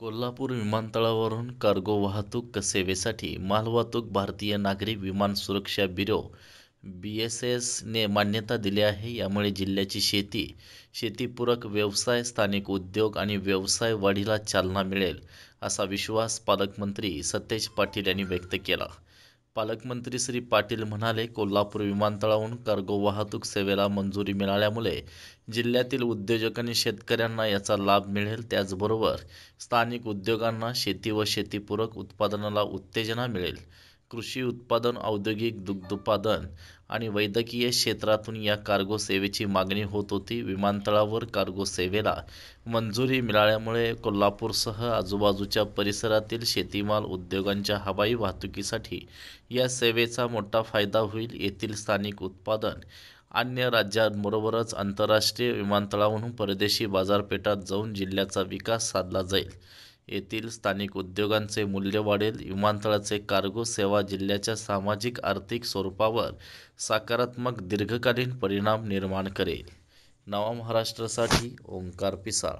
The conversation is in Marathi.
कोल्हापूर विमानतळावरून कार्गो वाहतूक सेवेसाठी मालवाहतूक भारतीय नागरी विमान सुरक्षा ब्युरो बी एस एसने मान्यता दिली आहे यामुळे जिल्ह्याची शेती शेतीपूरक व्यवसाय स्थानिक उद्योग आणि व्यवसाय वाढीला चालना मिळेल असा विश्वास पालकमंत्री सतेज पाटील यांनी व्यक्त केला पालकमंत्री श्री पाटील म्हणाले कोल्हापूर विमानतळाहून कार्गो वाहतूक सेवेला मंजुरी मिळाल्यामुळे जिल्ह्यातील उद्योजक आणि शेतकऱ्यांना याचा लाभ मिळेल त्याचबरोबर स्थानिक उद्योगांना शेती व शेतीपूरक उत्पादनाला उत्तेजना मिळेल कृषी उत्पादन औद्योगिक दुग्धोत्पादन आणि वैद्यकीय क्षेत्रातून या कार्गो सेवेची मागणी होत होती विमानतळावर कार्गो सेवेला मंजुरी मिळाल्यामुळे कोल्हापूरसह आजूबाजूच्या परिसरातील शेतीमाल उद्योगांच्या हवाई वाहतुकीसाठी या सेवेचा मोठा फायदा होईल येथील स्थानिक उत्पादन अन्य राज्यांबरोबरच आंतरराष्ट्रीय विमानतळावरून परदेशी बाजारपेठात जाऊन जिल्ह्याचा विकास साधला जाईल येथील स्थानिक उद्योगांचे मूल्य वाढेल विमानतळाचे कार्गो सेवा जिल्ह्याच्या सामाजिक आर्थिक स्वरूपावर सकारात्मक दीर्घकालीन परिणाम निर्माण करेल नवा महाराष्ट्रासाठी ओंकार पिसाळ